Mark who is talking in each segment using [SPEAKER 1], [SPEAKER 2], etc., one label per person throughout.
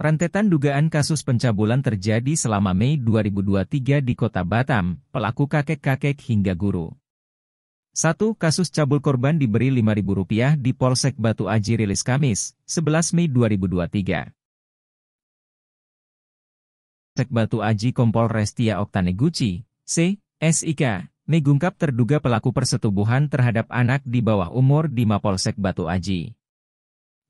[SPEAKER 1] Rentetan dugaan kasus pencabulan terjadi selama Mei 2023 di kota Batam, pelaku kakek-kakek hingga guru. Satu kasus cabul korban diberi Rp5.000 di Polsek Batu Aji rilis Kamis, 11 Mei 2023. Polsek Batu Aji Kompol Restia Oktaneguchi, C, SIK, mengungkap terduga pelaku persetubuhan terhadap anak di bawah umur di Mapolsek Batu Aji.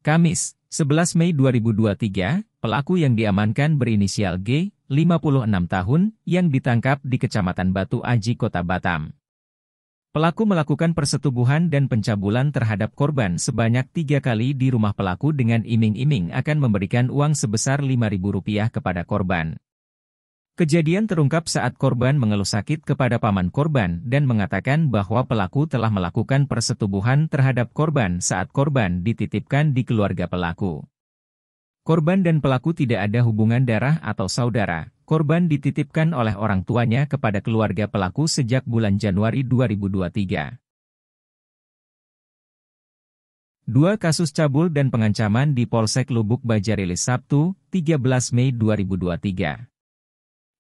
[SPEAKER 1] Kamis, 11 Mei 2023, Pelaku yang diamankan berinisial G, 56 tahun, yang ditangkap di Kecamatan Batu Aji, Kota Batam. Pelaku melakukan persetubuhan dan pencabulan terhadap korban sebanyak tiga kali di rumah pelaku dengan iming-iming akan memberikan uang sebesar Rp5.000 kepada korban. Kejadian terungkap saat korban mengeluh sakit kepada paman korban dan mengatakan bahwa pelaku telah melakukan persetubuhan terhadap korban saat korban dititipkan di keluarga pelaku. Korban dan pelaku tidak ada hubungan darah atau saudara. Korban dititipkan oleh orang tuanya kepada keluarga pelaku sejak bulan Januari 2023. Dua kasus cabul dan pengancaman di Polsek Lubuk Baja rilis Sabtu, 13 Mei 2023.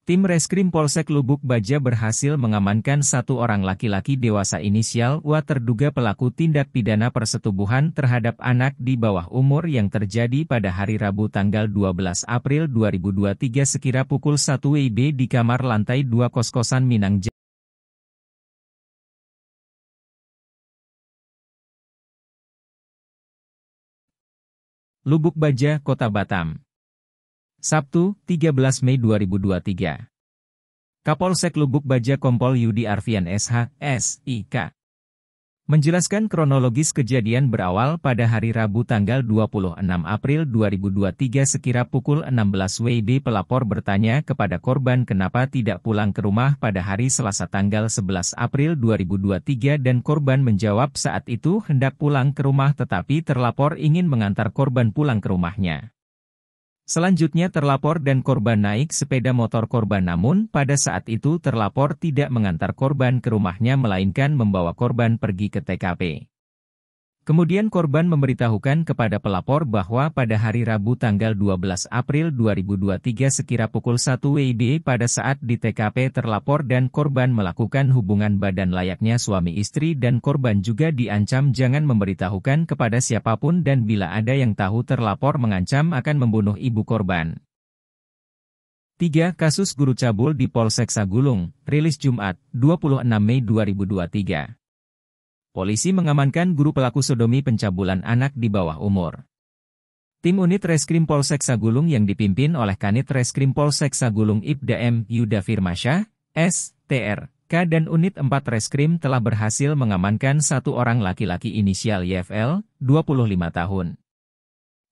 [SPEAKER 1] Tim Reskrim Polsek Lubuk Baja berhasil mengamankan satu orang laki-laki dewasa inisial W terduga pelaku tindak pidana persetubuhan terhadap anak di bawah umur yang terjadi pada hari Rabu tanggal 12 April 2023 sekira pukul 1 WIB di kamar lantai 2 kos-kosan Minang Lubuk Baja, Kota Batam. Sabtu, 13 Mei 2023. Kapolsek Lubuk Baja Kompol Yudi Arfian SH, SIK. Menjelaskan kronologis kejadian berawal pada hari Rabu tanggal 26 April 2023 sekira pukul 16 WIB pelapor bertanya kepada korban kenapa tidak pulang ke rumah pada hari Selasa tanggal 11 April 2023 dan korban menjawab saat itu hendak pulang ke rumah tetapi terlapor ingin mengantar korban pulang ke rumahnya. Selanjutnya terlapor dan korban naik sepeda motor korban namun pada saat itu terlapor tidak mengantar korban ke rumahnya melainkan membawa korban pergi ke TKP. Kemudian korban memberitahukan kepada pelapor bahwa pada hari Rabu tanggal 12 April 2023 sekira pukul 1 WIB pada saat di TKP terlapor dan korban melakukan hubungan badan layaknya suami istri dan korban juga diancam jangan memberitahukan kepada siapapun dan bila ada yang tahu terlapor mengancam akan membunuh ibu korban. 3. Kasus guru cabul di Polsek Sagulung, rilis Jumat, 26 Mei 2023. Polisi mengamankan guru pelaku sodomi pencabulan anak di bawah umur. Tim unit Reskrim Polsek Sagulung yang dipimpin oleh Kanit Reskrim Polsek Sagulung Ibda M. Yuda Firmasyah, S, TR, K dan unit 4 Reskrim telah berhasil mengamankan satu orang laki-laki inisial YFL, 25 tahun.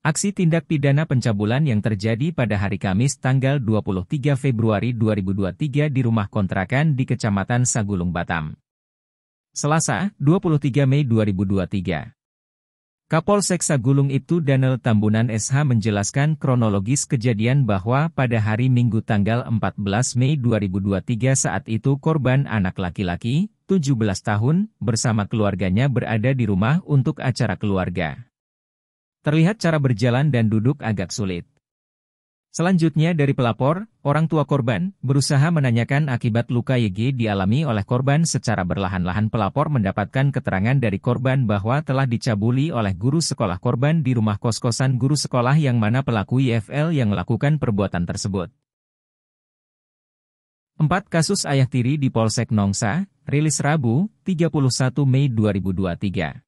[SPEAKER 1] Aksi tindak pidana pencabulan yang terjadi pada hari Kamis tanggal 23 Februari 2023 di rumah kontrakan di Kecamatan Sagulung Batam. Selasa, 23 Mei 2023. Kapolsek Sagulung itu Daniel Tambunan SH menjelaskan kronologis kejadian bahwa pada hari Minggu tanggal 14 Mei 2023 saat itu korban anak laki-laki, 17 tahun, bersama keluarganya berada di rumah untuk acara keluarga. Terlihat cara berjalan dan duduk agak sulit. Selanjutnya dari pelapor, orang tua korban, berusaha menanyakan akibat luka YG dialami oleh korban secara berlahan-lahan pelapor mendapatkan keterangan dari korban bahwa telah dicabuli oleh guru sekolah korban di rumah kos-kosan guru sekolah yang mana pelaku YFL yang melakukan perbuatan tersebut. Empat kasus ayah tiri di Polsek Nongsa, rilis Rabu, 31 Mei 2023.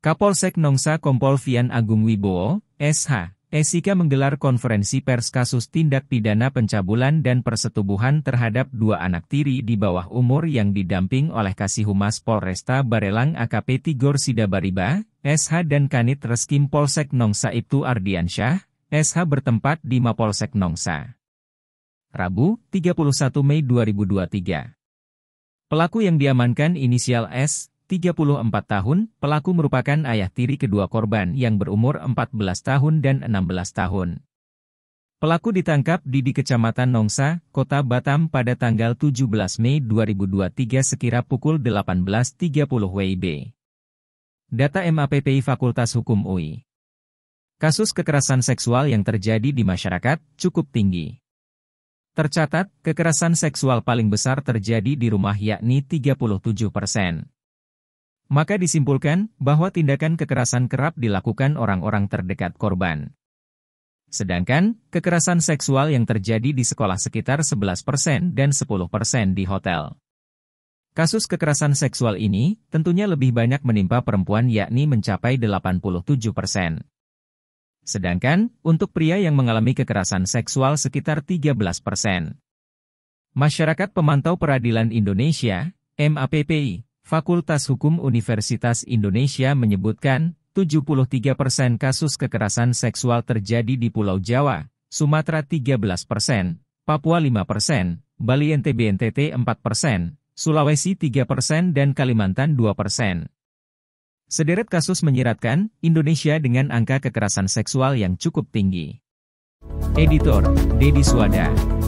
[SPEAKER 1] Kapolsek Nongsa Kompol Vian Agung Wibowo, SH, Esika menggelar konferensi pers kasus tindak pidana pencabulan dan persetubuhan terhadap dua anak tiri di bawah umur yang didamping oleh Kasih Humas Polresta Barelang AKP Tigor Sidabariba, SH dan Kanit Reskim Polsek Nongsa Ibtu Ardiansyah, SH bertempat di Mapolsek Nongsa. Rabu, 31 Mei 2023. Pelaku yang diamankan inisial S, 34 tahun, pelaku merupakan ayah tiri kedua korban yang berumur 14 tahun dan 16 tahun. Pelaku ditangkap di, di Kecamatan Nongsa, Kota Batam pada tanggal 17 Mei 2023 sekira pukul 18.30 WIB. Data MAPPI Fakultas Hukum UI. Kasus kekerasan seksual yang terjadi di masyarakat cukup tinggi. Tercatat, kekerasan seksual paling besar terjadi di rumah yakni 37 persen. Maka disimpulkan bahwa tindakan kekerasan kerap dilakukan orang-orang terdekat korban. Sedangkan, kekerasan seksual yang terjadi di sekolah sekitar 11% dan 10% di hotel. Kasus kekerasan seksual ini tentunya lebih banyak menimpa perempuan yakni mencapai 87%. Sedangkan, untuk pria yang mengalami kekerasan seksual sekitar 13%. Masyarakat Pemantau Peradilan Indonesia, MAPPI, Fakultas Hukum Universitas Indonesia menyebutkan, 73% persen kasus kekerasan seksual terjadi di Pulau Jawa, Sumatera 13%, persen, Papua 5%, persen, Bali NTB NTT 4%, Sulawesi 3% persen, dan Kalimantan 2%. persen. Sederet kasus menyiratkan Indonesia dengan angka kekerasan seksual yang cukup tinggi. Editor, Dedi Suwada.